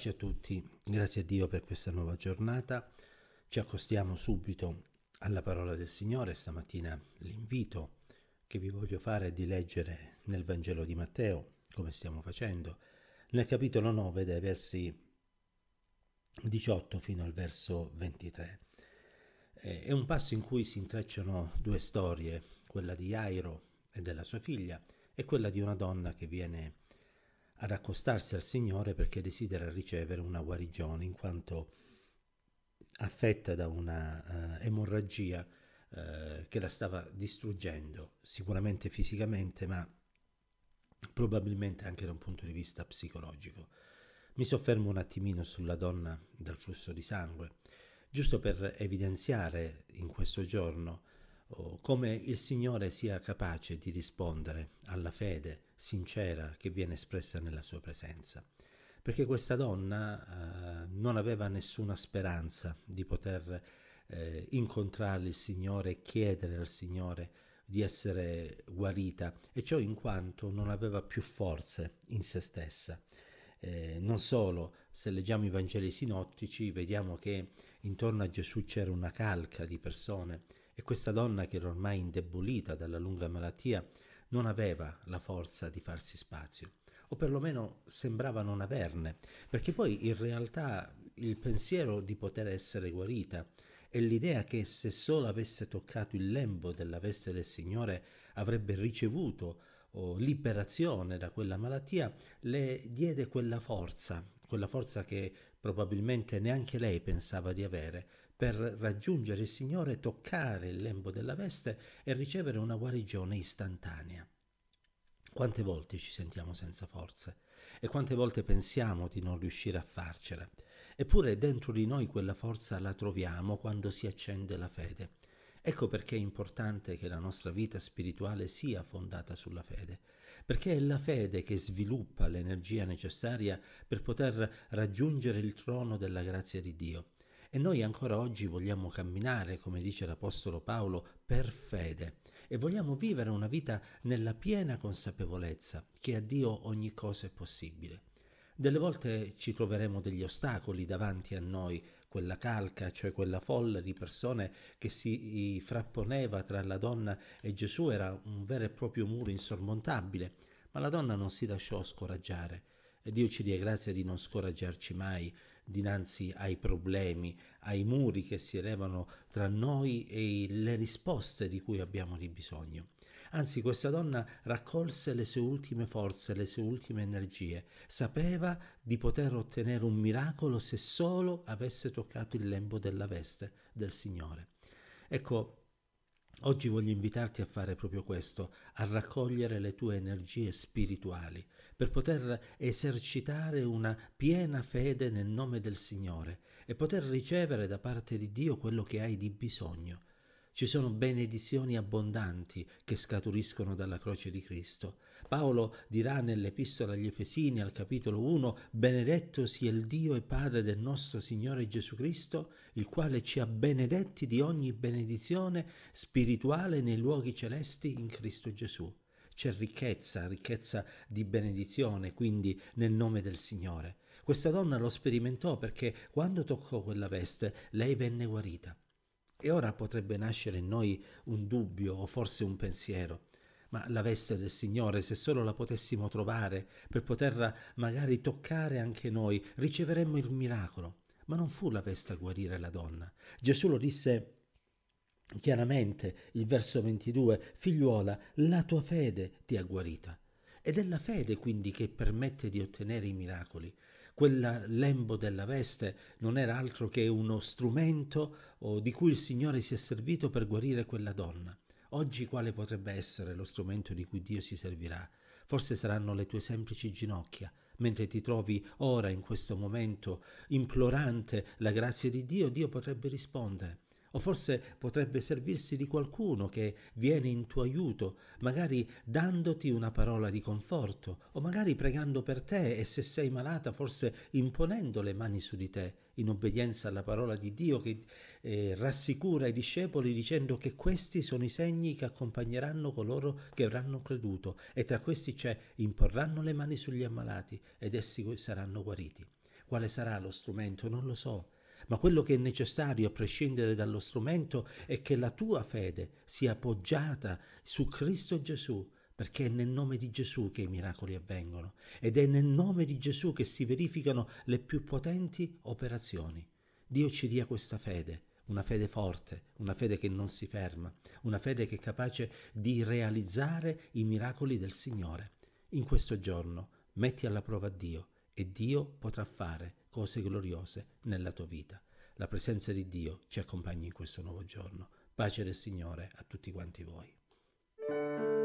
pace a tutti, grazie a Dio per questa nuova giornata. Ci accostiamo subito alla parola del Signore. Stamattina l'invito che vi voglio fare è di leggere nel Vangelo di Matteo, come stiamo facendo, nel capitolo 9 dai versi 18 fino al verso 23. Eh, è un passo in cui si intrecciano due storie, quella di Jairo e della sua figlia e quella di una donna che viene ad accostarsi al Signore perché desidera ricevere una guarigione in quanto affetta da una uh, emorragia uh, che la stava distruggendo, sicuramente fisicamente, ma probabilmente anche da un punto di vista psicologico. Mi soffermo un attimino sulla donna dal flusso di sangue, giusto per evidenziare in questo giorno o come il Signore sia capace di rispondere alla fede sincera che viene espressa nella sua presenza. Perché questa donna eh, non aveva nessuna speranza di poter eh, incontrare il Signore e chiedere al Signore di essere guarita, e ciò in quanto non aveva più forze in se stessa. Eh, non solo, se leggiamo i Vangeli sinottici vediamo che intorno a Gesù c'era una calca di persone e questa donna che era ormai indebolita dalla lunga malattia non aveva la forza di farsi spazio, o perlomeno sembrava non averne, perché poi in realtà il pensiero di poter essere guarita e l'idea che se solo avesse toccato il lembo della veste del Signore avrebbe ricevuto o liberazione da quella malattia le diede quella forza, quella forza che probabilmente neanche lei pensava di avere, per raggiungere il Signore, toccare il lembo della veste e ricevere una guarigione istantanea. Quante volte ci sentiamo senza forze e quante volte pensiamo di non riuscire a farcela. Eppure dentro di noi quella forza la troviamo quando si accende la fede. Ecco perché è importante che la nostra vita spirituale sia fondata sulla fede, perché è la fede che sviluppa l'energia necessaria per poter raggiungere il trono della grazia di Dio. E noi ancora oggi vogliamo camminare, come dice l'Apostolo Paolo, per fede e vogliamo vivere una vita nella piena consapevolezza che a Dio ogni cosa è possibile. Delle volte ci troveremo degli ostacoli davanti a noi, quella calca, cioè quella folla di persone che si frapponeva tra la donna e Gesù era un vero e proprio muro insormontabile, ma la donna non si lasciò scoraggiare. E Dio ci dia grazia di non scoraggiarci mai dinanzi ai problemi, ai muri che si elevano tra noi e le risposte di cui abbiamo di bisogno. Anzi, questa donna raccolse le sue ultime forze, le sue ultime energie. Sapeva di poter ottenere un miracolo se solo avesse toccato il lembo della veste del Signore. Ecco, Oggi voglio invitarti a fare proprio questo, a raccogliere le tue energie spirituali, per poter esercitare una piena fede nel nome del Signore e poter ricevere da parte di Dio quello che hai di bisogno. Ci sono benedizioni abbondanti che scaturiscono dalla croce di Cristo Paolo dirà nell'epistola agli Efesini al capitolo 1, benedetto sia il Dio e Padre del nostro Signore Gesù Cristo, il quale ci ha benedetti di ogni benedizione spirituale nei luoghi celesti in Cristo Gesù. C'è ricchezza, ricchezza di benedizione, quindi nel nome del Signore. Questa donna lo sperimentò perché quando toccò quella veste lei venne guarita. E ora potrebbe nascere in noi un dubbio o forse un pensiero. Ma la veste del Signore, se solo la potessimo trovare, per poterla magari toccare anche noi, riceveremmo il miracolo. Ma non fu la veste a guarire la donna. Gesù lo disse chiaramente, il verso 22, figliuola, la tua fede ti ha guarita. Ed è la fede quindi che permette di ottenere i miracoli. Quel lembo della veste non era altro che uno strumento oh, di cui il Signore si è servito per guarire quella donna. Oggi quale potrebbe essere lo strumento di cui Dio si servirà? Forse saranno le tue semplici ginocchia, mentre ti trovi ora in questo momento implorante la grazia di Dio, Dio potrebbe rispondere. O forse potrebbe servirsi di qualcuno che viene in tuo aiuto, magari dandoti una parola di conforto, o magari pregando per te e se sei malata forse imponendo le mani su di te, in obbedienza alla parola di Dio che eh, rassicura i discepoli dicendo che questi sono i segni che accompagneranno coloro che avranno creduto e tra questi c'è imporranno le mani sugli ammalati ed essi saranno guariti. Quale sarà lo strumento? Non lo so ma quello che è necessario a prescindere dallo strumento è che la tua fede sia appoggiata su Cristo Gesù, perché è nel nome di Gesù che i miracoli avvengono ed è nel nome di Gesù che si verificano le più potenti operazioni. Dio ci dia questa fede, una fede forte, una fede che non si ferma, una fede che è capace di realizzare i miracoli del Signore. In questo giorno metti alla prova Dio e Dio potrà fare cose gloriose nella tua vita. La presenza di Dio ci accompagni in questo nuovo giorno. Pace del Signore a tutti quanti voi.